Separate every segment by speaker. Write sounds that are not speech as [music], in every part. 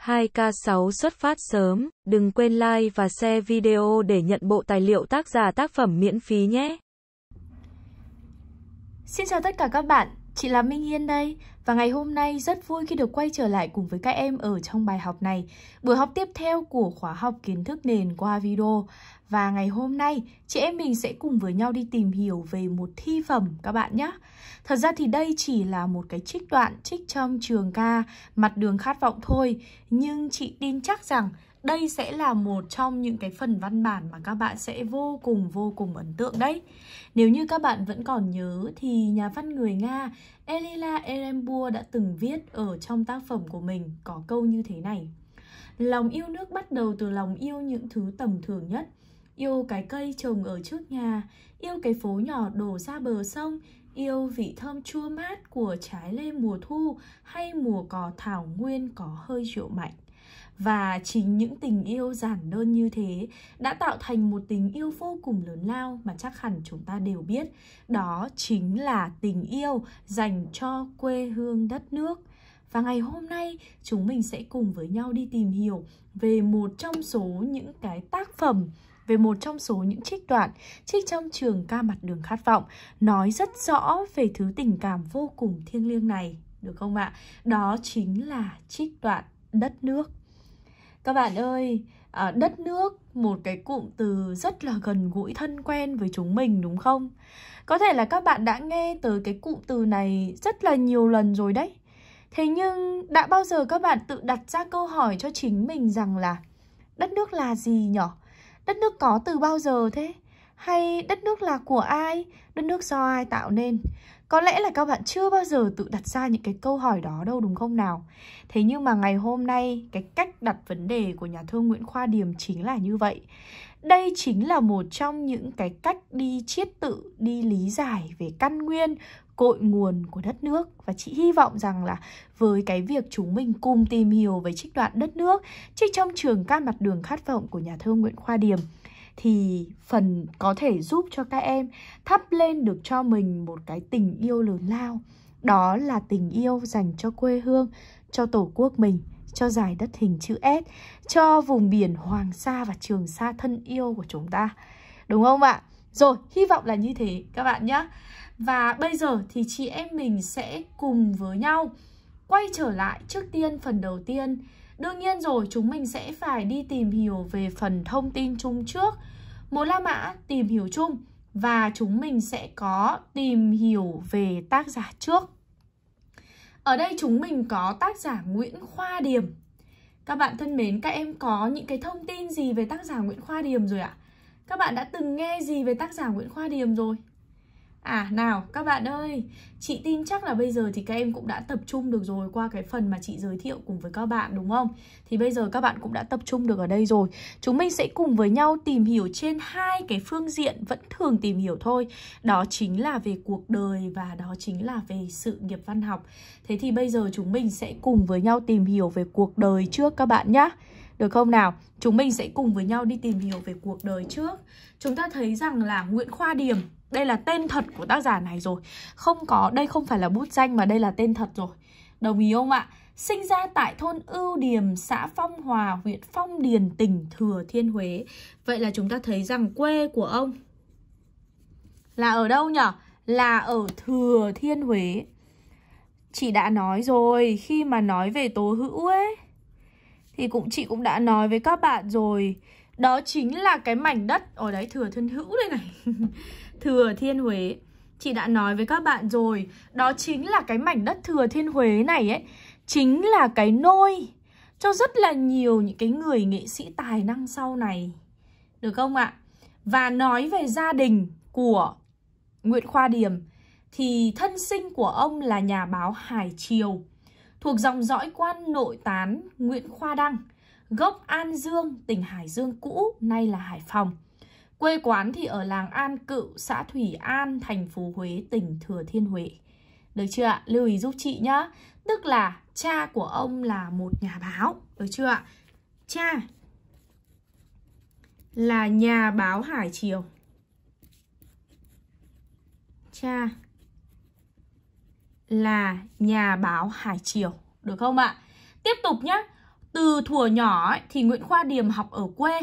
Speaker 1: 2K6 xuất phát sớm, đừng quên like và share video để nhận bộ tài liệu tác giả tác phẩm miễn phí nhé. Xin chào tất cả các bạn, chị là Minh Hiên đây. Và ngày hôm nay rất vui khi được quay trở lại cùng với các em ở trong bài học này, buổi học tiếp theo của khóa học kiến thức nền qua video. Và ngày hôm nay, chị em mình sẽ cùng với nhau đi tìm hiểu về một thi phẩm các bạn nhé. Thật ra thì đây chỉ là một cái trích đoạn trích trong trường ca mặt đường khát vọng thôi, nhưng chị tin chắc rằng đây sẽ là một trong những cái phần văn bản mà các bạn sẽ vô cùng vô cùng ấn tượng đấy. Nếu như các bạn vẫn còn nhớ thì nhà văn người Nga Elila Erembua đã từng viết ở trong tác phẩm của mình có câu như thế này. Lòng yêu nước bắt đầu từ lòng yêu những thứ tầm thường nhất. Yêu cái cây trồng ở trước nhà, yêu cái phố nhỏ đổ ra bờ sông, yêu vị thơm chua mát của trái lê mùa thu hay mùa cỏ thảo nguyên có hơi rượu mạnh. Và chính những tình yêu giản đơn như thế đã tạo thành một tình yêu vô cùng lớn lao mà chắc hẳn chúng ta đều biết. Đó chính là tình yêu dành cho quê hương đất nước. Và ngày hôm nay chúng mình sẽ cùng với nhau đi tìm hiểu về một trong số những cái tác phẩm về một trong số những trích đoạn trích trong trường ca mặt đường khát vọng nói rất rõ về thứ tình cảm vô cùng thiêng liêng này, được không ạ? Đó chính là trích đoạn đất nước. Các bạn ơi, à, đất nước một cái cụm từ rất là gần gũi thân quen với chúng mình đúng không? Có thể là các bạn đã nghe tới cái cụm từ này rất là nhiều lần rồi đấy. Thế nhưng đã bao giờ các bạn tự đặt ra câu hỏi cho chính mình rằng là đất nước là gì nhở? Đất nước có từ bao giờ thế? Hay đất nước là của ai? Đất nước do ai tạo nên? Có lẽ là các bạn chưa bao giờ tự đặt ra những cái câu hỏi đó đâu đúng không nào? Thế nhưng mà ngày hôm nay cái cách đặt vấn đề của nhà thơ Nguyễn Khoa Điềm chính là như vậy. Đây chính là một trong những cái cách đi chiết tự, đi lý giải về căn nguyên, cội nguồn của đất nước và chị hy vọng rằng là với cái việc chúng mình cùng tìm hiểu về trích đoạn đất nước trích trong trường ca mặt đường khát vọng của nhà thơ Nguyễn Khoa Điềm thì phần có thể giúp cho các em thắp lên được cho mình một cái tình yêu lớn lao đó là tình yêu dành cho quê hương cho tổ quốc mình cho giải đất hình chữ S cho vùng biển Hoàng Sa và Trường Sa thân yêu của chúng ta đúng không ạ rồi hy vọng là như thế các bạn nhé và bây giờ thì chị em mình sẽ cùng với nhau quay trở lại trước tiên phần đầu tiên Đương nhiên rồi, chúng mình sẽ phải đi tìm hiểu về phần thông tin chung trước. Một la mã tìm hiểu chung và chúng mình sẽ có tìm hiểu về tác giả trước. Ở đây chúng mình có tác giả Nguyễn Khoa Điểm. Các bạn thân mến, các em có những cái thông tin gì về tác giả Nguyễn Khoa Điểm rồi ạ? Các bạn đã từng nghe gì về tác giả Nguyễn Khoa Điểm rồi? À nào các bạn ơi, chị tin chắc là bây giờ thì các em cũng đã tập trung được rồi qua cái phần mà chị giới thiệu cùng với các bạn đúng không? Thì bây giờ các bạn cũng đã tập trung được ở đây rồi. Chúng mình sẽ cùng với nhau tìm hiểu trên hai cái phương diện vẫn thường tìm hiểu thôi. Đó chính là về cuộc đời và đó chính là về sự nghiệp văn học. Thế thì bây giờ chúng mình sẽ cùng với nhau tìm hiểu về cuộc đời trước các bạn nhé. Được không nào? Chúng mình sẽ cùng với nhau đi tìm hiểu về cuộc đời trước. Chúng ta thấy rằng là Nguyễn Khoa Điểm đây là tên thật của tác giả này rồi Không có, đây không phải là bút danh mà đây là tên thật rồi Đồng ý không ạ? Sinh ra tại thôn Ưu Điềm, xã Phong Hòa, huyện Phong Điền, tỉnh Thừa Thiên Huế Vậy là chúng ta thấy rằng quê của ông Là ở đâu nhở? Là ở Thừa Thiên Huế Chị đã nói rồi, khi mà nói về tố hữu ấy Thì cũng chị cũng đã nói với các bạn rồi Đó chính là cái mảnh đất Ở đấy Thừa Thiên Hữu đây này [laughs] Thừa Thiên Huế Chị đã nói với các bạn rồi Đó chính là cái mảnh đất Thừa Thiên Huế này ấy Chính là cái nôi Cho rất là nhiều những cái người nghệ sĩ tài năng sau này Được không ạ? Và nói về gia đình của Nguyễn Khoa Điềm Thì thân sinh của ông là nhà báo Hải Triều Thuộc dòng dõi quan nội tán Nguyễn Khoa Đăng Gốc An Dương, tỉnh Hải Dương cũ, nay là Hải Phòng Quê quán thì ở làng An Cựu, xã Thủy An, thành phố Huế, tỉnh Thừa Thiên Huế. Được chưa ạ? Lưu ý giúp chị nhá. Tức là cha của ông là một nhà báo. Được chưa ạ? Cha là nhà báo Hải Triều. Cha là nhà báo Hải Triều. Được không ạ? Tiếp tục nhé. Từ thuở nhỏ ấy, thì Nguyễn Khoa Điềm học ở quê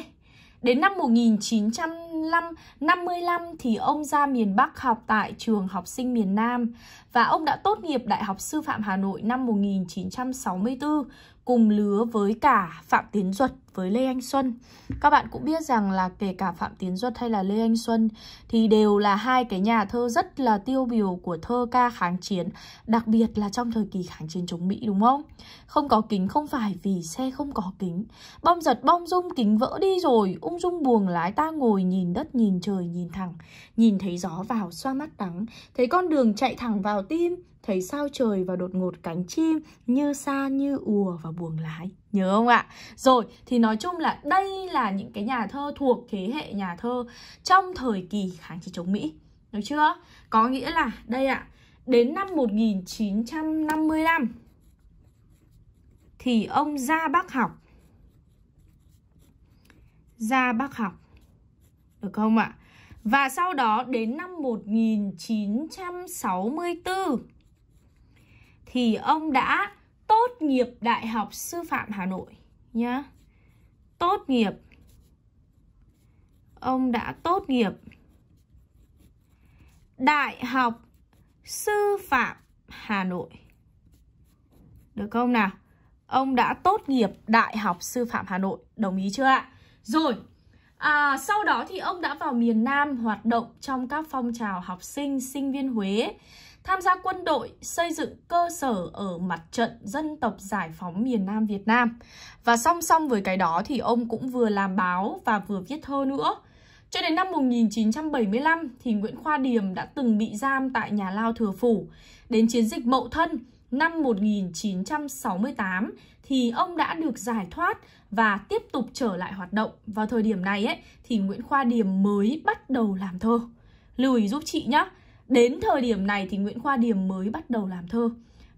Speaker 1: Đến năm 1955 thì ông ra miền Bắc học tại trường học sinh miền Nam và ông đã tốt nghiệp Đại học Sư phạm Hà Nội năm 1964 cùng lứa với cả Phạm Tiến Duật với Lê Anh Xuân. Các bạn cũng biết rằng là kể cả Phạm Tiến Duật hay là Lê Anh Xuân thì đều là hai cái nhà thơ rất là tiêu biểu của thơ ca kháng chiến, đặc biệt là trong thời kỳ kháng chiến chống Mỹ đúng không? Không có kính không phải vì xe không có kính. Bom giật bom rung kính vỡ đi rồi, ung dung buồng lái ta ngồi nhìn đất nhìn trời nhìn thẳng, nhìn thấy gió vào xoa mắt đắng, thấy con đường chạy thẳng vào tim, thấy sao trời và đột ngột cánh chim như xa như ùa và buồng lái nhớ không ạ rồi thì nói chung là đây là những cái nhà thơ thuộc thế hệ nhà thơ trong thời kỳ kháng chiến chống mỹ được chưa có nghĩa là đây ạ đến năm 1955 thì ông ra Bắc học ra Bắc học được không ạ? Và sau đó đến năm 1964 thì ông đã tốt nghiệp Đại học Sư phạm Hà Nội nhá. Tốt nghiệp. Ông đã tốt nghiệp Đại học Sư phạm Hà Nội. Được không nào? Ông đã tốt nghiệp Đại học Sư phạm Hà Nội, đồng ý chưa ạ? Rồi, À, sau đó thì ông đã vào miền Nam hoạt động trong các phong trào học sinh, sinh viên Huế tham gia quân đội, xây dựng cơ sở ở mặt trận dân tộc giải phóng miền Nam Việt Nam. Và song song với cái đó thì ông cũng vừa làm báo và vừa viết thơ nữa. Cho đến năm 1975 thì Nguyễn Khoa Điềm đã từng bị giam tại nhà lao Thừa Phủ. Đến chiến dịch Mậu Thân năm 1968 thì ông đã được giải thoát và tiếp tục trở lại hoạt động. Vào thời điểm này ấy thì Nguyễn Khoa Điềm mới bắt đầu làm thơ. Lưu ý giúp chị nhé, Đến thời điểm này thì Nguyễn Khoa Điềm mới bắt đầu làm thơ.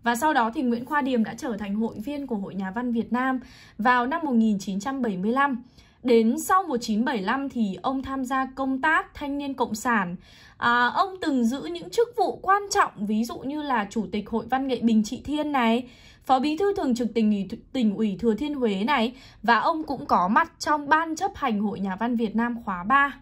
Speaker 1: Và sau đó thì Nguyễn Khoa Điềm đã trở thành hội viên của Hội Nhà văn Việt Nam vào năm 1975. Đến sau 1975 thì ông tham gia công tác thanh niên cộng sản. À, ông từng giữ những chức vụ quan trọng ví dụ như là chủ tịch Hội Văn nghệ Bình Trị Thiên này, phó bí thư thường trực tỉnh tỉnh ủy Thừa Thiên Huế này và ông cũng có mặt trong ban chấp hành Hội Nhà văn Việt Nam khóa 3.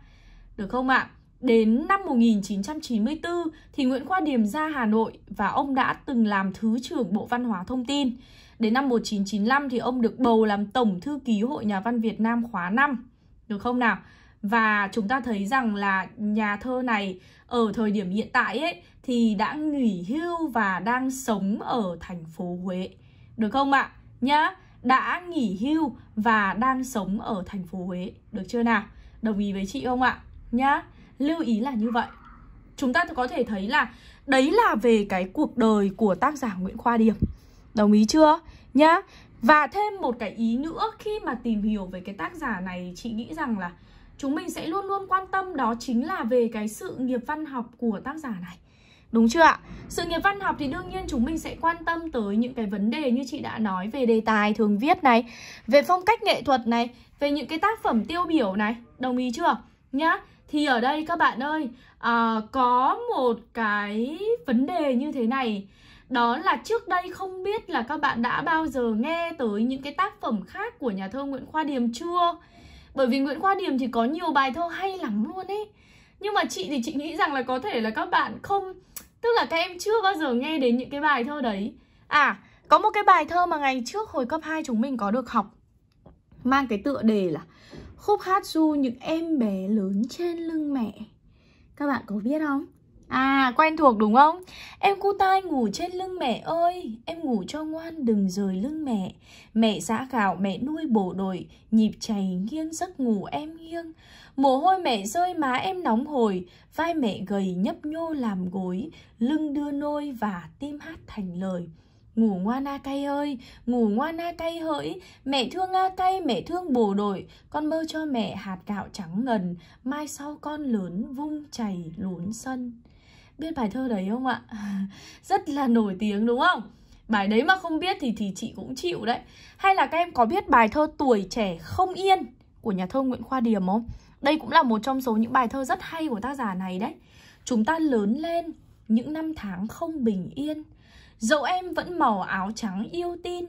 Speaker 1: Được không ạ? Đến năm 1994 thì Nguyễn Khoa Điềm ra Hà Nội và ông đã từng làm Thứ trưởng Bộ Văn hóa Thông tin. Đến năm 1995 thì ông được bầu làm Tổng Thư ký Hội Nhà văn Việt Nam khóa 5. Được không nào? Và chúng ta thấy rằng là nhà thơ này ở thời điểm hiện tại ấy thì đã nghỉ hưu và đang sống ở thành phố Huế. Được không ạ? Nhá, đã nghỉ hưu và đang sống ở thành phố Huế. Được chưa nào? Đồng ý với chị không ạ? Nhá lưu ý là như vậy chúng ta có thể thấy là đấy là về cái cuộc đời của tác giả Nguyễn Khoa Điệp đồng ý chưa nhá và thêm một cái ý nữa khi mà tìm hiểu về cái tác giả này chị nghĩ rằng là chúng mình sẽ luôn luôn quan tâm đó chính là về cái sự nghiệp văn học của tác giả này Đúng chưa ạ? Sự nghiệp văn học thì đương nhiên chúng mình sẽ quan tâm tới những cái vấn đề như chị đã nói về đề tài thường viết này, về phong cách nghệ thuật này, về những cái tác phẩm tiêu biểu này, đồng ý chưa? Nhá thì ở đây các bạn ơi à, có một cái vấn đề như thế này đó là trước đây không biết là các bạn đã bao giờ nghe tới những cái tác phẩm khác của nhà thơ Nguyễn Khoa Điềm chưa? Bởi vì Nguyễn Khoa Điềm thì có nhiều bài thơ hay lắm luôn ấy. Nhưng mà chị thì chị nghĩ rằng là có thể là các bạn không tức là các em chưa bao giờ nghe đến những cái bài thơ đấy. À, có một cái bài thơ mà ngày trước hồi cấp 2 chúng mình có được học mang cái tựa đề là khúc hát du những em bé lớn trên lưng mẹ các bạn có biết không à quen thuộc đúng không em cu tai ngủ trên lưng mẹ ơi em ngủ cho ngoan đừng rời lưng mẹ mẹ giã gạo mẹ nuôi bổ đội nhịp chảy nghiêng giấc ngủ em nghiêng mồ hôi mẹ rơi má em nóng hồi vai mẹ gầy nhấp nhô làm gối lưng đưa nôi và tim hát thành lời Ngủ ngoan A à cay ơi, ngủ ngoan A à cay hỡi, mẹ thương A à cay, mẹ thương bồ đội, con mơ cho mẹ hạt gạo trắng ngần, mai sau con lớn vung chảy lún sân. Biết bài thơ đấy không ạ? [laughs] Rất là nổi tiếng đúng không? Bài đấy mà không biết thì thì chị cũng chịu đấy. Hay là các em có biết bài thơ Tuổi trẻ không yên của nhà thơ Nguyễn Khoa Điềm không? Đây cũng là một trong số những bài thơ rất hay của tác giả này đấy. Chúng ta lớn lên những năm tháng không bình yên Dẫu em vẫn màu áo trắng yêu tin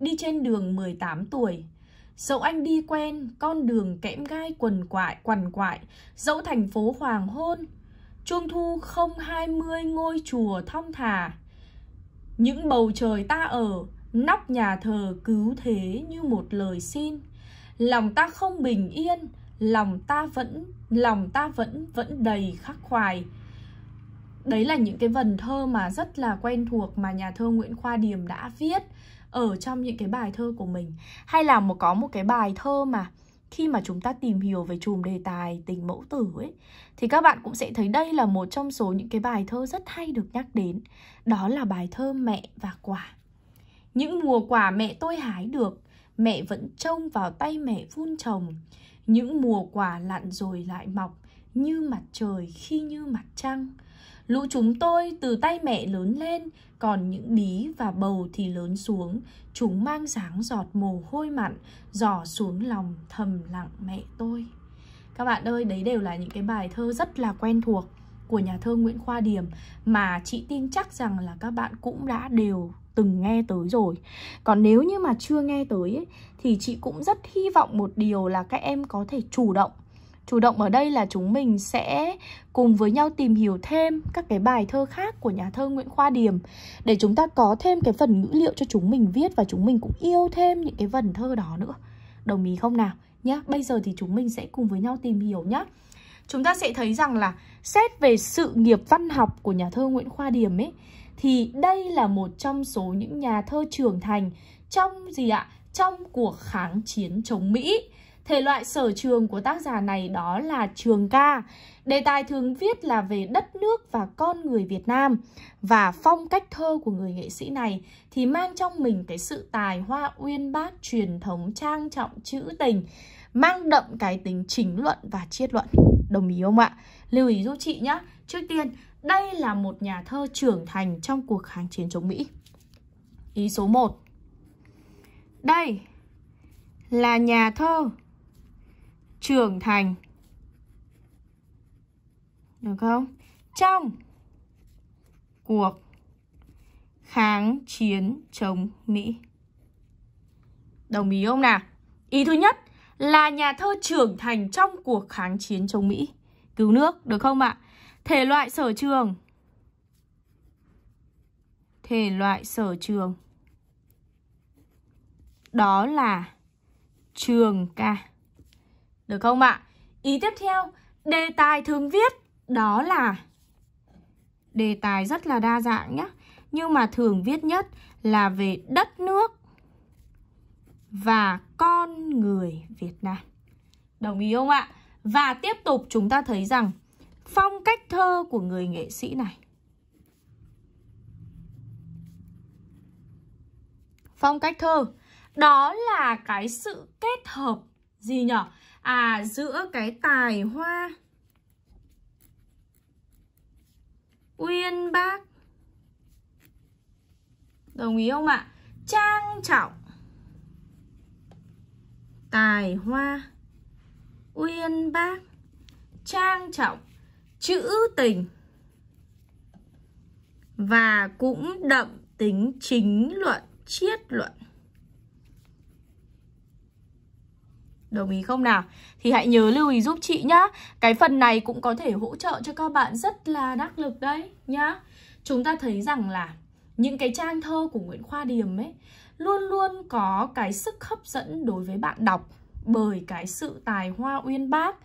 Speaker 1: Đi trên đường 18 tuổi Dẫu anh đi quen con đường kẽm gai quần quại quằn quại Dẫu thành phố hoàng hôn Trung thu không hai mươi ngôi chùa thong thả Những bầu trời ta ở Nóc nhà thờ cứu thế như một lời xin Lòng ta không bình yên Lòng ta vẫn, lòng ta vẫn, vẫn đầy khắc khoải đấy là những cái vần thơ mà rất là quen thuộc mà nhà thơ Nguyễn Khoa Điềm đã viết ở trong những cái bài thơ của mình hay là một có một cái bài thơ mà khi mà chúng ta tìm hiểu về chùm đề tài tình mẫu tử ấy thì các bạn cũng sẽ thấy đây là một trong số những cái bài thơ rất hay được nhắc đến đó là bài thơ mẹ và quả những mùa quả mẹ tôi hái được mẹ vẫn trông vào tay mẹ vun trồng những mùa quả lặn rồi lại mọc như mặt trời khi như mặt trăng Lũ chúng tôi từ tay mẹ lớn lên, còn những bí và bầu thì lớn xuống. Chúng mang dáng giọt mồ hôi mặn, dò xuống lòng thầm lặng mẹ tôi. Các bạn ơi, đấy đều là những cái bài thơ rất là quen thuộc của nhà thơ Nguyễn Khoa Điểm mà chị tin chắc rằng là các bạn cũng đã đều từng nghe tới rồi Còn nếu như mà chưa nghe tới ấy, thì chị cũng rất hy vọng một điều là các em có thể chủ động Chủ động ở đây là chúng mình sẽ cùng với nhau tìm hiểu thêm các cái bài thơ khác của nhà thơ Nguyễn Khoa Điềm để chúng ta có thêm cái phần ngữ liệu cho chúng mình viết và chúng mình cũng yêu thêm những cái vần thơ đó nữa. Đồng ý không nào? Nhá, bây giờ thì chúng mình sẽ cùng với nhau tìm hiểu nhá. Chúng ta sẽ thấy rằng là xét về sự nghiệp văn học của nhà thơ Nguyễn Khoa Điềm ấy thì đây là một trong số những nhà thơ trưởng thành trong gì ạ? Trong cuộc kháng chiến chống Mỹ Thể loại sở trường của tác giả này đó là trường ca. Đề tài thường viết là về đất nước và con người Việt Nam và phong cách thơ của người nghệ sĩ này thì mang trong mình cái sự tài hoa uyên bác truyền thống trang trọng trữ tình mang đậm cái tính chính luận và triết luận. Đồng ý không ạ? Lưu ý giúp chị nhé. Trước tiên, đây là một nhà thơ trưởng thành trong cuộc kháng chiến chống Mỹ. Ý số 1 Đây là nhà thơ trưởng thành. Được không? Trong cuộc kháng chiến chống Mỹ. Đồng ý không nào? Ý thứ nhất là nhà thơ trưởng thành trong cuộc kháng chiến chống Mỹ. Cứu nước, được không ạ? Thể loại sở trường. Thể loại sở trường. Đó là trường ca. Được không ạ? Ý tiếp theo, đề tài thường viết đó là đề tài rất là đa dạng nhé. Nhưng mà thường viết nhất là về đất nước và con người Việt Nam. Đồng ý không ạ? Và tiếp tục chúng ta thấy rằng phong cách thơ của người nghệ sĩ này phong cách thơ đó là cái sự kết hợp gì nhở à giữa cái tài hoa uyên bác đồng ý không ạ trang trọng tài hoa uyên bác trang trọng chữ tình và cũng đậm tính chính luận triết luận Đồng ý không nào? Thì hãy nhớ lưu ý giúp chị nhá. Cái phần này cũng có thể hỗ trợ cho các bạn rất là đắc lực đấy nhá. Chúng ta thấy rằng là những cái trang thơ của Nguyễn Khoa Điềm ấy luôn luôn có cái sức hấp dẫn đối với bạn đọc bởi cái sự tài hoa uyên bác,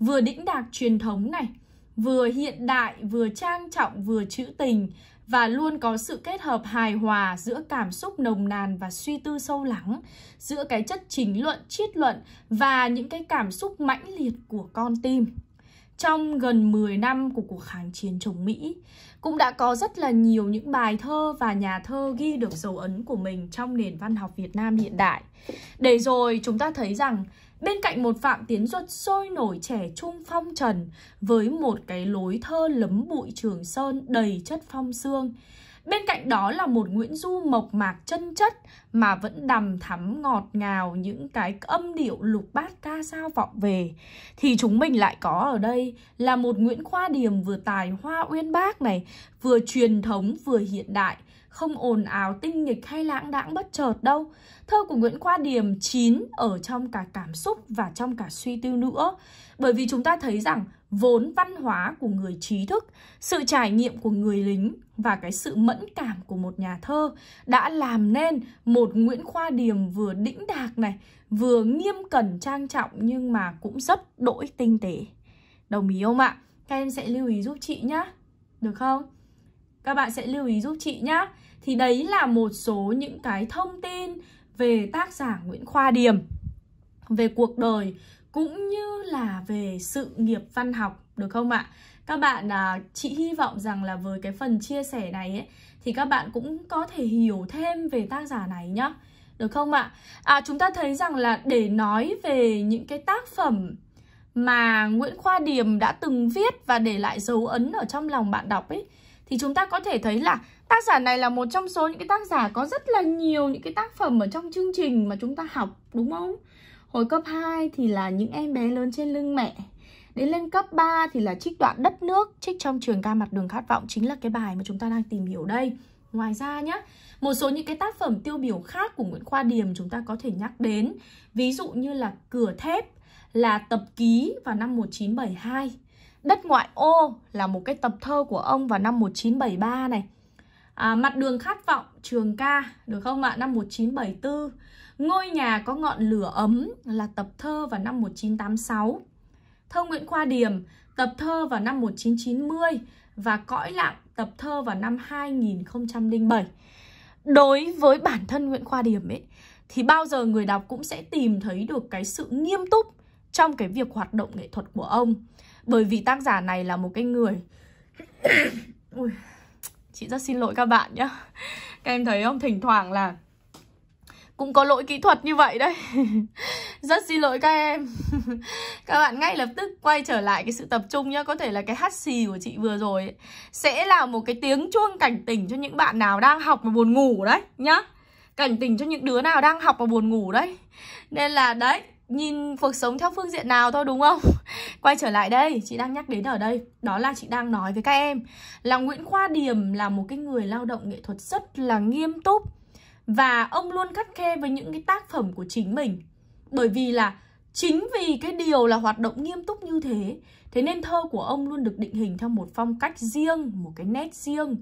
Speaker 1: vừa đĩnh đạc truyền thống này, vừa hiện đại, vừa trang trọng, vừa trữ tình và luôn có sự kết hợp hài hòa giữa cảm xúc nồng nàn và suy tư sâu lắng, giữa cái chất chính luận, triết luận và những cái cảm xúc mãnh liệt của con tim. Trong gần 10 năm của cuộc kháng chiến chống Mỹ, cũng đã có rất là nhiều những bài thơ và nhà thơ ghi được dấu ấn của mình trong nền văn học Việt Nam hiện đại. Để rồi chúng ta thấy rằng Bên cạnh một Phạm Tiến Duật sôi nổi trẻ trung phong trần với một cái lối thơ lấm bụi trường sơn đầy chất phong xương. Bên cạnh đó là một Nguyễn Du mộc mạc chân chất mà vẫn đầm thắm ngọt ngào những cái âm điệu lục bát ca sao vọng về. Thì chúng mình lại có ở đây là một Nguyễn Khoa Điềm vừa tài hoa uyên bác này, vừa truyền thống vừa hiện đại không ồn ào tinh nghịch hay lãng đãng bất chợt đâu. Thơ của Nguyễn Khoa Điềm chín ở trong cả cảm xúc và trong cả suy tư nữa. Bởi vì chúng ta thấy rằng vốn văn hóa của người trí thức, sự trải nghiệm của người lính và cái sự mẫn cảm của một nhà thơ đã làm nên một Nguyễn Khoa Điềm vừa đĩnh đạc này, vừa nghiêm cẩn trang trọng nhưng mà cũng rất đỗi tinh tế. Đồng ý không ạ? Các em sẽ lưu ý giúp chị nhá. Được không? Các bạn sẽ lưu ý giúp chị nhé thì đấy là một số những cái thông tin về tác giả Nguyễn Khoa Điềm về cuộc đời cũng như là về sự nghiệp văn học được không ạ? Các bạn à, chị hy vọng rằng là với cái phần chia sẻ này ấy thì các bạn cũng có thể hiểu thêm về tác giả này nhá. Được không ạ? À chúng ta thấy rằng là để nói về những cái tác phẩm mà Nguyễn Khoa Điềm đã từng viết và để lại dấu ấn ở trong lòng bạn đọc ấy thì chúng ta có thể thấy là tác giả này là một trong số những cái tác giả có rất là nhiều những cái tác phẩm ở trong chương trình mà chúng ta học đúng không? Hồi cấp 2 thì là những em bé lớn trên lưng mẹ Đến lên cấp 3 thì là trích đoạn đất nước Trích trong trường ca mặt đường khát vọng Chính là cái bài mà chúng ta đang tìm hiểu đây Ngoài ra nhé, một số những cái tác phẩm tiêu biểu khác của Nguyễn Khoa Điềm chúng ta có thể nhắc đến Ví dụ như là Cửa Thép là tập ký vào năm 1972 Đất ngoại ô là một cái tập thơ của ông vào năm 1973 này. À, mặt đường khát vọng trường ca được không ạ năm 1974 ngôi nhà có ngọn lửa ấm là tập thơ vào năm 1986 thơ Nguyễn Khoa Điềm tập thơ vào năm 1990 và cõi lặng tập thơ vào năm 2007 đối với bản thân Nguyễn Khoa Điềm ấy thì bao giờ người đọc cũng sẽ tìm thấy được cái sự nghiêm túc trong cái việc hoạt động nghệ thuật của ông bởi vì tác giả này là một cái người [coughs] Ui, chị rất xin lỗi các bạn nhá các em thấy không thỉnh thoảng là cũng có lỗi kỹ thuật như vậy đấy [laughs] Rất xin lỗi các em [laughs] Các bạn ngay lập tức quay trở lại cái sự tập trung nhá Có thể là cái hát xì của chị vừa rồi ấy, Sẽ là một cái tiếng chuông cảnh tỉnh cho những bạn nào đang học mà buồn ngủ đấy nhá Cảnh tỉnh cho những đứa nào đang học mà buồn ngủ đấy Nên là đấy nhìn cuộc sống theo phương diện nào thôi đúng không? [laughs] Quay trở lại đây, chị đang nhắc đến ở đây, đó là chị đang nói với các em là Nguyễn Khoa Điềm là một cái người lao động nghệ thuật rất là nghiêm túc và ông luôn khắt khe với những cái tác phẩm của chính mình. Bởi vì là chính vì cái điều là hoạt động nghiêm túc như thế, thế nên thơ của ông luôn được định hình theo một phong cách riêng, một cái nét riêng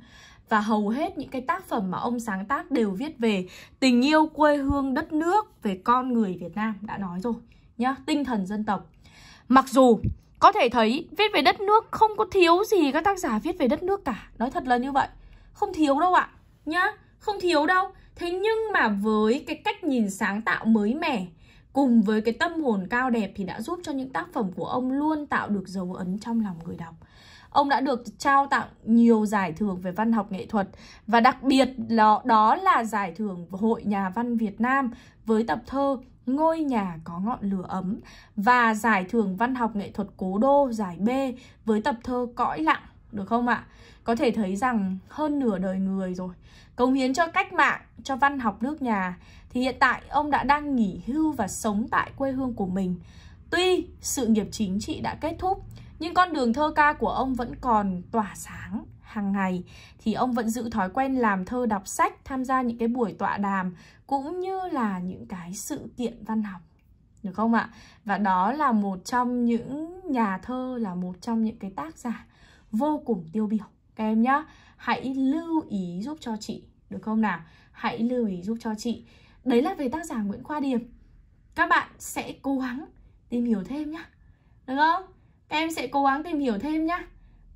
Speaker 1: và hầu hết những cái tác phẩm mà ông sáng tác đều viết về tình yêu quê hương đất nước, về con người Việt Nam đã nói rồi nhá, tinh thần dân tộc. Mặc dù có thể thấy viết về đất nước không có thiếu gì các tác giả viết về đất nước cả, nói thật là như vậy. Không thiếu đâu ạ, à, nhá, không thiếu đâu. Thế nhưng mà với cái cách nhìn sáng tạo mới mẻ cùng với cái tâm hồn cao đẹp thì đã giúp cho những tác phẩm của ông luôn tạo được dấu ấn trong lòng người đọc. Ông đã được trao tặng nhiều giải thưởng về văn học nghệ thuật và đặc biệt đó, đó là giải thưởng Hội Nhà văn Việt Nam với tập thơ Ngôi nhà có ngọn lửa ấm và giải thưởng văn học nghệ thuật cố đô giải B với tập thơ Cõi lặng được không ạ? Có thể thấy rằng hơn nửa đời người rồi cống hiến cho cách mạng, cho văn học nước nhà thì hiện tại ông đã đang nghỉ hưu và sống tại quê hương của mình. Tuy sự nghiệp chính trị đã kết thúc nhưng con đường thơ ca của ông vẫn còn tỏa sáng hàng ngày thì ông vẫn giữ thói quen làm thơ đọc sách, tham gia những cái buổi tọa đàm cũng như là những cái sự kiện văn học được không ạ? Và đó là một trong những nhà thơ là một trong những cái tác giả vô cùng tiêu biểu các em nhá. Hãy lưu ý giúp cho chị được không nào? Hãy lưu ý giúp cho chị. Đấy là về tác giả Nguyễn Khoa Điềm. Các bạn sẽ cố gắng tìm hiểu thêm nhá. Được không? Em sẽ cố gắng tìm hiểu thêm nhá.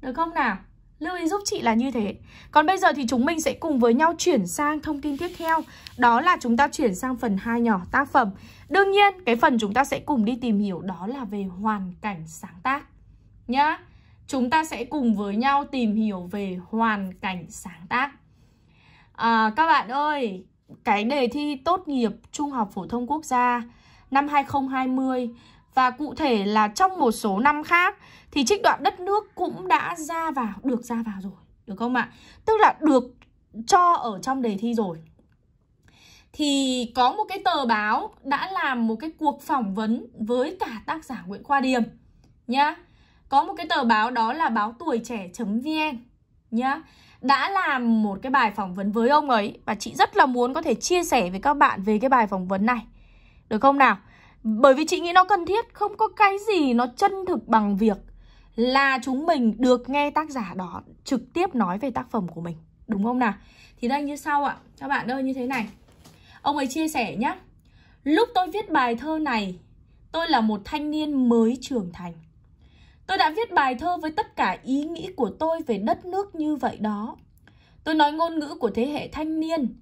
Speaker 1: Được không nào? Lưu ý giúp chị là như thế. Còn bây giờ thì chúng mình sẽ cùng với nhau chuyển sang thông tin tiếp theo. Đó là chúng ta chuyển sang phần 2 nhỏ tác phẩm. Đương nhiên, cái phần chúng ta sẽ cùng đi tìm hiểu đó là về hoàn cảnh sáng tác. Nhá, chúng ta sẽ cùng với nhau tìm hiểu về hoàn cảnh sáng tác. À, các bạn ơi, cái đề thi tốt nghiệp Trung học Phổ thông Quốc gia năm 2020 và cụ thể là trong một số năm khác thì trích đoạn đất nước cũng đã ra vào được ra vào rồi được không ạ tức là được cho ở trong đề thi rồi thì có một cái tờ báo đã làm một cái cuộc phỏng vấn với cả tác giả Nguyễn Khoa Điềm nhá có một cái tờ báo đó là báo tuổi trẻ.vn nhá đã làm một cái bài phỏng vấn với ông ấy và chị rất là muốn có thể chia sẻ với các bạn về cái bài phỏng vấn này được không nào bởi vì chị nghĩ nó cần thiết Không có cái gì nó chân thực bằng việc Là chúng mình được nghe tác giả đó Trực tiếp nói về tác phẩm của mình Đúng không nào? Thì đây như sau ạ Các bạn ơi như thế này Ông ấy chia sẻ nhé Lúc tôi viết bài thơ này Tôi là một thanh niên mới trưởng thành Tôi đã viết bài thơ với tất cả ý nghĩ của tôi về đất nước như vậy đó Tôi nói ngôn ngữ của thế hệ thanh niên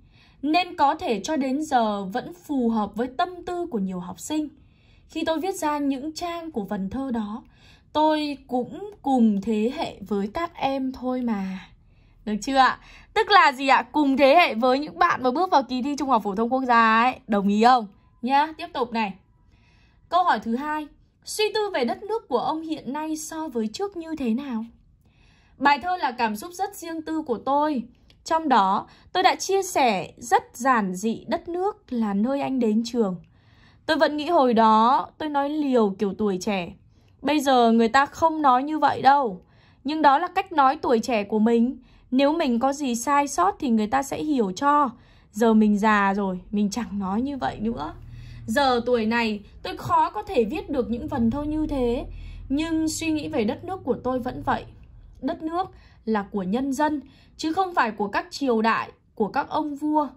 Speaker 1: nên có thể cho đến giờ vẫn phù hợp với tâm tư của nhiều học sinh. Khi tôi viết ra những trang của vần thơ đó, tôi cũng cùng thế hệ với các em thôi mà. Được chưa ạ? Tức là gì ạ? Cùng thế hệ với những bạn mà bước vào kỳ thi Trung học Phổ thông Quốc gia ấy. Đồng ý không? Nhá, tiếp tục này. Câu hỏi thứ hai. Suy tư về đất nước của ông hiện nay so với trước như thế nào? Bài thơ là cảm xúc rất riêng tư của tôi. Trong đó, tôi đã chia sẻ rất giản dị đất nước là nơi anh đến trường. Tôi vẫn nghĩ hồi đó tôi nói liều kiểu tuổi trẻ. Bây giờ người ta không nói như vậy đâu. Nhưng đó là cách nói tuổi trẻ của mình. Nếu mình có gì sai sót thì người ta sẽ hiểu cho. Giờ mình già rồi, mình chẳng nói như vậy nữa. Giờ tuổi này tôi khó có thể viết được những vần thơ như thế Nhưng suy nghĩ về đất nước của tôi vẫn vậy Đất nước là của nhân dân, chứ không phải của các triều đại, của các ông vua.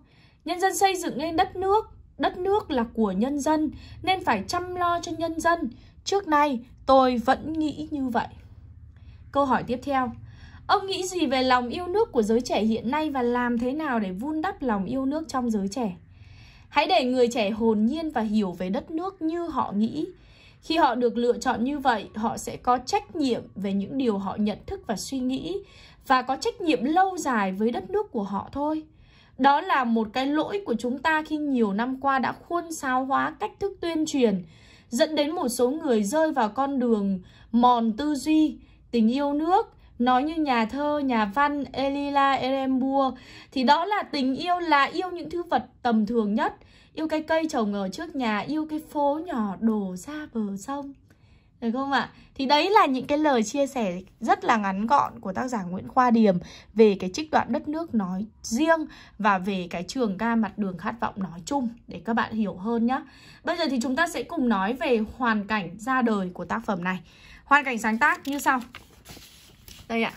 Speaker 1: Nhân dân xây dựng lên đất nước, đất nước là của nhân dân, nên phải chăm lo cho nhân dân. Trước nay, tôi vẫn nghĩ như vậy. Câu hỏi tiếp theo. Ông nghĩ gì về lòng yêu nước của giới trẻ hiện nay và làm thế nào để vun đắp lòng yêu nước trong giới trẻ? Hãy để người trẻ hồn nhiên và hiểu về đất nước như họ nghĩ, khi họ được lựa chọn như vậy, họ sẽ có trách nhiệm về những điều họ nhận thức và suy nghĩ và có trách nhiệm lâu dài với đất nước của họ thôi. Đó là một cái lỗi của chúng ta khi nhiều năm qua đã khuôn sáo hóa cách thức tuyên truyền, dẫn đến một số người rơi vào con đường mòn tư duy, tình yêu nước, nói như nhà thơ, nhà văn Elila Erembua thì đó là tình yêu là yêu những thứ vật tầm thường nhất – yêu cái cây trồng ở trước nhà yêu cái phố nhỏ đổ ra bờ sông được không ạ? Thì đấy là những cái lời chia sẻ rất là ngắn gọn của tác giả Nguyễn Khoa Điềm về cái trích đoạn đất nước nói riêng và về cái trường ca mặt đường khát vọng nói chung để các bạn hiểu hơn nhé. Bây giờ thì chúng ta sẽ cùng nói về hoàn cảnh ra đời của tác phẩm này. Hoàn cảnh sáng tác như sau. Đây ạ.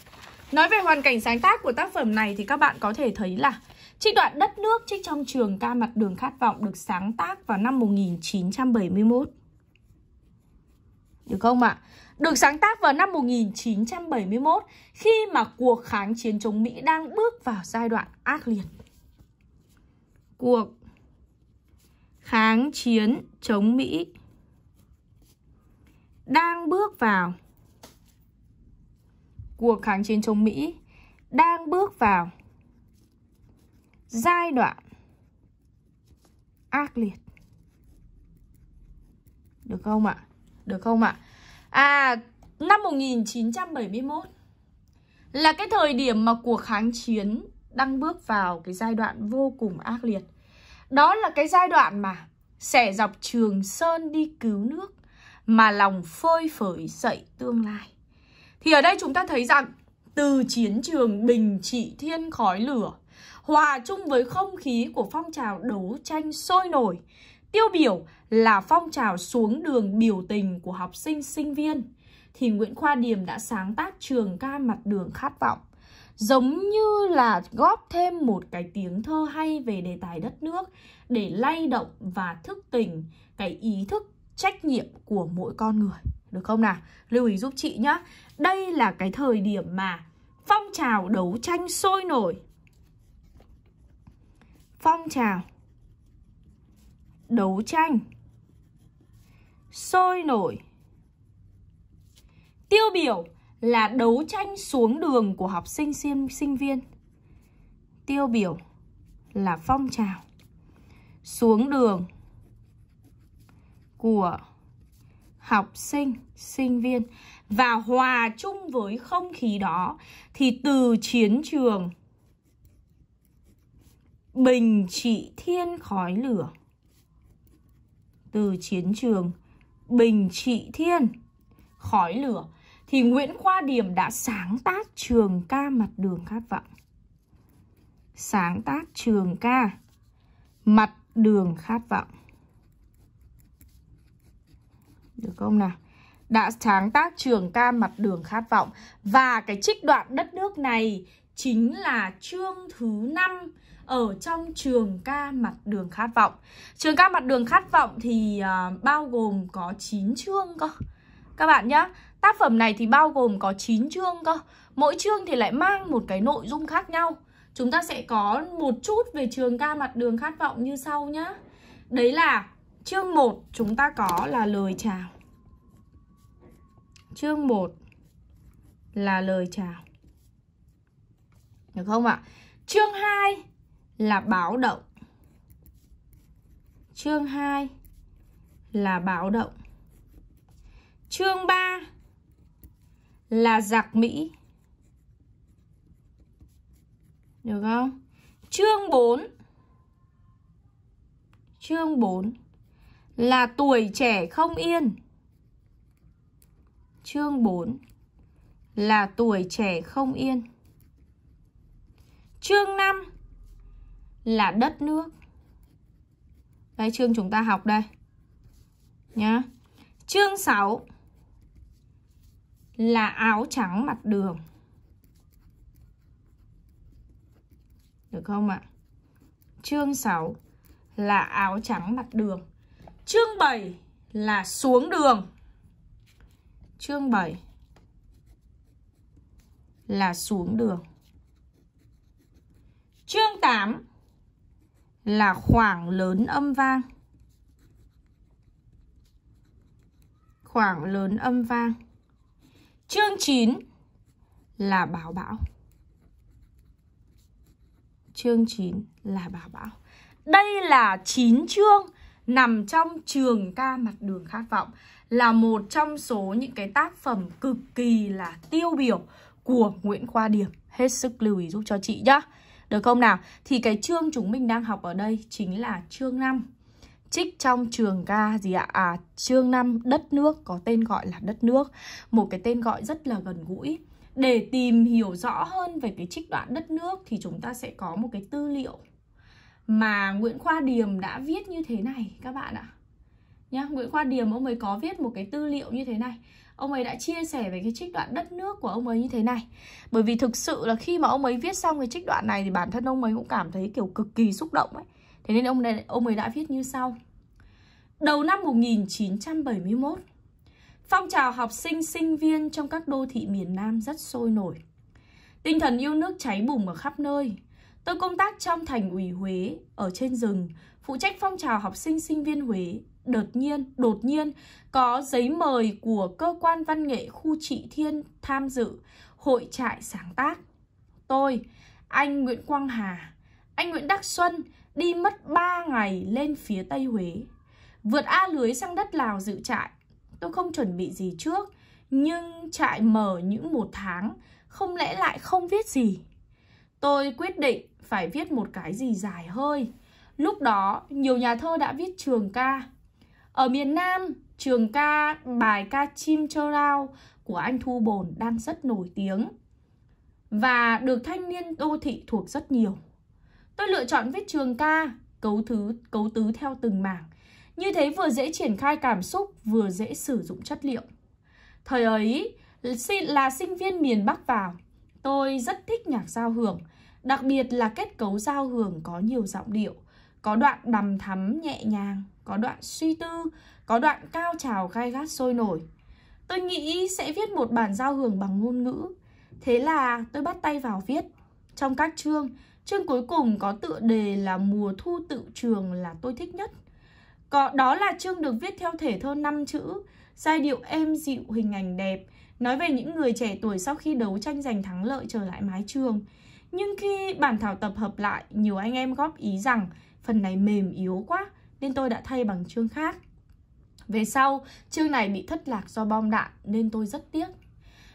Speaker 1: Nói về hoàn cảnh sáng tác của tác phẩm này thì các bạn có thể thấy là Trích đoạn đất nước trích trong trường ca mặt đường khát vọng được sáng tác vào năm 1971. Được không ạ? Được sáng tác vào năm 1971 khi mà cuộc kháng chiến chống Mỹ đang bước vào giai đoạn ác liệt. Cuộc kháng chiến chống Mỹ đang bước vào cuộc kháng chiến chống Mỹ đang bước vào giai đoạn ác liệt được không ạ? Được không ạ? À, năm 1971 là cái thời điểm mà cuộc kháng chiến đang bước vào cái giai đoạn vô cùng ác liệt. Đó là cái giai đoạn mà xẻ dọc Trường Sơn đi cứu nước mà lòng phơi phới dậy tương lai. Thì ở đây chúng ta thấy rằng từ chiến trường bình trị thiên khói lửa hòa chung với không khí của phong trào đấu tranh sôi nổi. Tiêu biểu là phong trào xuống đường biểu tình của học sinh sinh viên thì Nguyễn Khoa Điềm đã sáng tác trường ca mặt đường khát vọng giống như là góp thêm một cái tiếng thơ hay về đề tài đất nước để lay động và thức tỉnh cái ý thức trách nhiệm của mỗi con người được không nào lưu ý giúp chị nhé, đây là cái thời điểm mà phong trào đấu tranh sôi nổi phong trào đấu tranh sôi nổi tiêu biểu là đấu tranh xuống đường của học sinh sinh, viên tiêu biểu là phong trào xuống đường của học sinh, sinh viên và hòa chung với không khí đó thì từ chiến trường bình trị thiên khói lửa từ chiến trường bình trị thiên khói lửa thì Nguyễn Khoa Điểm đã sáng tác trường ca mặt đường khát vọng. Sáng tác trường ca mặt đường khát vọng. Được không nào? Đã sáng tác trường ca mặt đường khát vọng. Và cái trích đoạn đất nước này chính là chương thứ năm ở trong trường ca mặt đường khát vọng. Trường ca mặt đường khát vọng thì uh, bao gồm có 9 chương cơ. Các bạn nhá, tác phẩm này thì bao gồm có 9 chương cơ. Mỗi chương thì lại mang một cái nội dung khác nhau. Chúng ta sẽ có một chút về trường ca mặt đường khát vọng như sau nhá. Đấy là chương 1 chúng ta có là lời chào. Chương 1 là lời chào. Được không ạ? Chương 2 là báo động. Chương 2 là báo động. Chương 3 là giặc Mỹ. Được không? Chương 4 Chương 4 là tuổi trẻ không yên. Chương 4 là tuổi trẻ không yên. Chương 5 là đất nước. Đây chương chúng ta học đây. Nhá. Chương 6 là áo trắng mặt đường. Được không ạ? Chương 6 là áo trắng mặt đường. Chương 7 là xuống đường. Chương 7 là xuống đường. Chương 8 là khoảng lớn âm vang. Khoảng lớn âm vang. Chương 9 là bảo bão. Chương 9 là bảo bão. Đây là 9 chương nằm trong trường ca mặt đường khát vọng là một trong số những cái tác phẩm cực kỳ là tiêu biểu của Nguyễn Khoa Điểm. Hết sức lưu ý giúp cho chị nhá. Được không nào? Thì cái chương chúng mình đang học ở đây chính là chương 5. Trích trong trường ca gì ạ? À, chương 5 đất nước có tên gọi là đất nước. Một cái tên gọi rất là gần gũi. Để tìm hiểu rõ hơn về cái trích đoạn đất nước thì chúng ta sẽ có một cái tư liệu mà Nguyễn Khoa Điềm đã viết như thế này các bạn ạ. Nhá, Nguyễn Khoa Điềm ông ấy có viết một cái tư liệu như thế này ông ấy đã chia sẻ về cái trích đoạn đất nước của ông ấy như thế này bởi vì thực sự là khi mà ông ấy viết xong cái trích đoạn này thì bản thân ông ấy cũng cảm thấy kiểu cực kỳ xúc động ấy thế nên ông này ông ấy đã viết như sau đầu năm 1971 phong trào học sinh sinh viên trong các đô thị miền Nam rất sôi nổi tinh thần yêu nước cháy bùng ở khắp nơi tôi công tác trong thành ủy Huế ở trên rừng phụ trách phong trào học sinh sinh viên Huế đột nhiên, đột nhiên có giấy mời của cơ quan văn nghệ khu trị thiên tham dự hội trại sáng tác. Tôi, anh Nguyễn Quang Hà, anh Nguyễn Đắc Xuân đi mất 3 ngày lên phía Tây Huế. Vượt A lưới sang đất Lào dự trại. Tôi không chuẩn bị gì trước, nhưng trại mở những một tháng, không lẽ lại không viết gì. Tôi quyết định phải viết một cái gì dài hơi. Lúc đó, nhiều nhà thơ đã viết trường ca, ở miền Nam, trường ca bài ca Chim cho Rao của anh Thu Bồn đang rất nổi tiếng và được thanh niên đô thị thuộc rất nhiều. Tôi lựa chọn viết trường ca, cấu thứ cấu tứ theo từng mảng. Như thế vừa dễ triển khai cảm xúc, vừa dễ sử dụng chất liệu. Thời ấy là sinh viên miền Bắc vào, tôi rất thích nhạc giao hưởng, đặc biệt là kết cấu giao hưởng có nhiều giọng điệu, có đoạn đầm thắm nhẹ nhàng có đoạn suy tư, có đoạn cao trào gai gắt sôi nổi. Tôi nghĩ sẽ viết một bản giao hưởng bằng ngôn ngữ. Thế là tôi bắt tay vào viết. Trong các chương, chương cuối cùng có tựa đề là mùa thu tự trường là tôi thích nhất. Có, đó là chương được viết theo thể thơ 5 chữ, giai điệu êm dịu hình ảnh đẹp, nói về những người trẻ tuổi sau khi đấu tranh giành thắng lợi trở lại mái trường. Nhưng khi bản thảo tập hợp lại, nhiều anh em góp ý rằng phần này mềm yếu quá, nên tôi đã thay bằng chương khác. Về sau, chương này bị thất lạc do bom đạn nên tôi rất tiếc.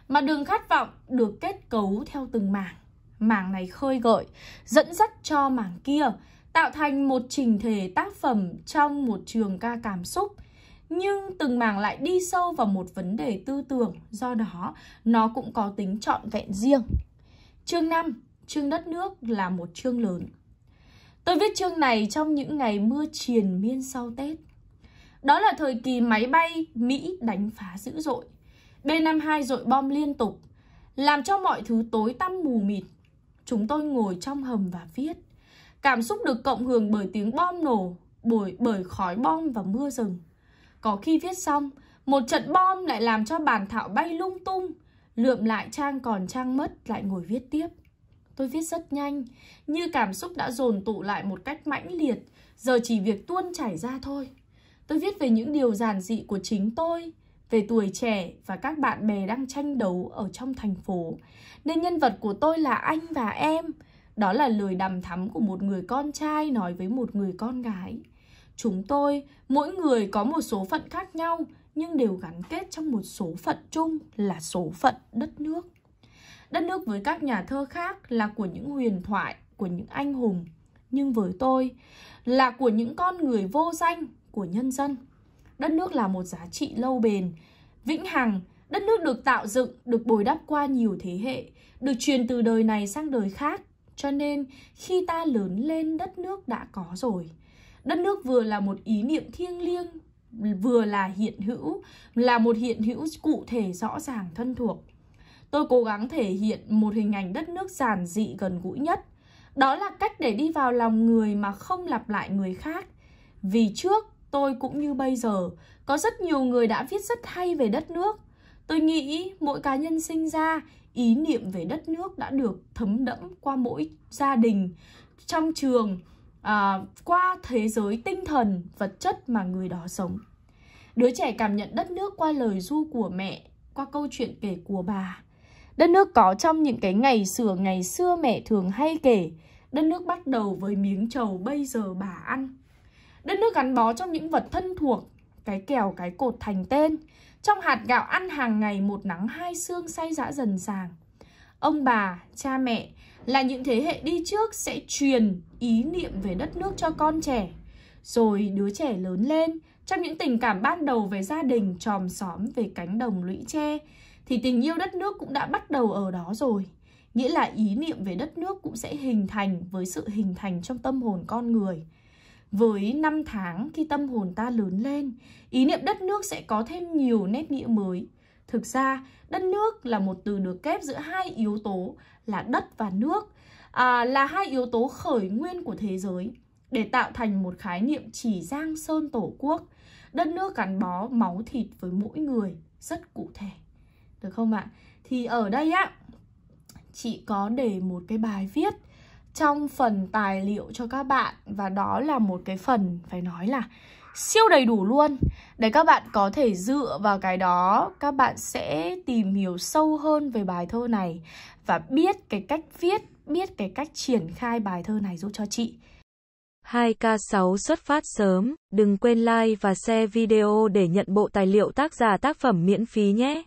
Speaker 1: Mà đường khát vọng được kết cấu theo từng mảng. Mảng này khơi gợi, dẫn dắt cho mảng kia, tạo thành một trình thể tác phẩm trong một trường ca cảm xúc. Nhưng từng mảng lại đi sâu vào một vấn đề tư tưởng, do đó nó cũng có tính trọn vẹn riêng. Chương 5, chương đất nước là một chương lớn Tôi viết chương này trong những ngày mưa triền miên sau Tết. Đó là thời kỳ máy bay Mỹ đánh phá dữ dội. B-52 dội bom liên tục, làm cho mọi thứ tối tăm mù mịt. Chúng tôi ngồi trong hầm và viết. Cảm xúc được cộng hưởng bởi tiếng bom nổ, bởi, bởi khói bom và mưa rừng. Có khi viết xong, một trận bom lại làm cho bàn thảo bay lung tung, lượm lại trang còn trang mất lại ngồi viết tiếp. Tôi viết rất nhanh, như cảm xúc đã dồn tụ lại một cách mãnh liệt, giờ chỉ việc tuôn chảy ra thôi. Tôi viết về những điều giản dị của chính tôi, về tuổi trẻ và các bạn bè đang tranh đấu ở trong thành phố. Nên nhân vật của tôi là anh và em. Đó là lời đàm thắm của một người con trai nói với một người con gái. Chúng tôi, mỗi người có một số phận khác nhau nhưng đều gắn kết trong một số phận chung là số phận đất nước. Đất nước với các nhà thơ khác là của những huyền thoại, của những anh hùng, nhưng với tôi là của những con người vô danh, của nhân dân. Đất nước là một giá trị lâu bền, vĩnh hằng, đất nước được tạo dựng, được bồi đắp qua nhiều thế hệ, được truyền từ đời này sang đời khác. Cho nên, khi ta lớn lên đất nước đã có rồi. Đất nước vừa là một ý niệm thiêng liêng, vừa là hiện hữu, là một hiện hữu cụ thể rõ ràng thân thuộc. Tôi cố gắng thể hiện một hình ảnh đất nước giản dị gần gũi nhất. Đó là cách để đi vào lòng người mà không lặp lại người khác. Vì trước, tôi cũng như bây giờ, có rất nhiều người đã viết rất hay về đất nước. Tôi nghĩ mỗi cá nhân sinh ra, ý niệm về đất nước đã được thấm đẫm qua mỗi gia đình, trong trường, à, qua thế giới tinh thần, vật chất mà người đó sống. Đứa trẻ cảm nhận đất nước qua lời du của mẹ, qua câu chuyện kể của bà. Đất nước có trong những cái ngày xưa ngày xưa mẹ thường hay kể Đất nước bắt đầu với miếng trầu bây giờ bà ăn Đất nước gắn bó trong những vật thân thuộc Cái kèo cái cột thành tên Trong hạt gạo ăn hàng ngày một nắng hai xương say dã dần sàng Ông bà, cha mẹ là những thế hệ đi trước sẽ truyền ý niệm về đất nước cho con trẻ rồi đứa trẻ lớn lên trong những tình cảm ban đầu về gia đình, tròm xóm, về cánh đồng lũy tre, thì tình yêu đất nước cũng đã bắt đầu ở đó rồi. Nghĩa là ý niệm về đất nước cũng sẽ hình thành với sự hình thành trong tâm hồn con người. Với năm tháng khi tâm hồn ta lớn lên, ý niệm đất nước sẽ có thêm nhiều nét nghĩa mới. Thực ra, đất nước là một từ được kép giữa hai yếu tố là đất và nước, à, là hai yếu tố khởi nguyên của thế giới để tạo thành một khái niệm chỉ giang sơn tổ quốc đất nước gắn bó máu thịt với mỗi người rất cụ thể được không ạ thì ở đây á chị có để một cái bài viết trong phần tài liệu cho các bạn và đó là một cái phần phải nói là siêu đầy đủ luôn để các bạn có thể dựa vào cái đó các bạn sẽ tìm hiểu sâu hơn về bài thơ này và biết cái cách viết biết cái cách triển khai bài thơ này giúp cho chị 2K6 xuất phát sớm, đừng quên like và share video để nhận bộ tài liệu tác giả tác phẩm miễn phí nhé.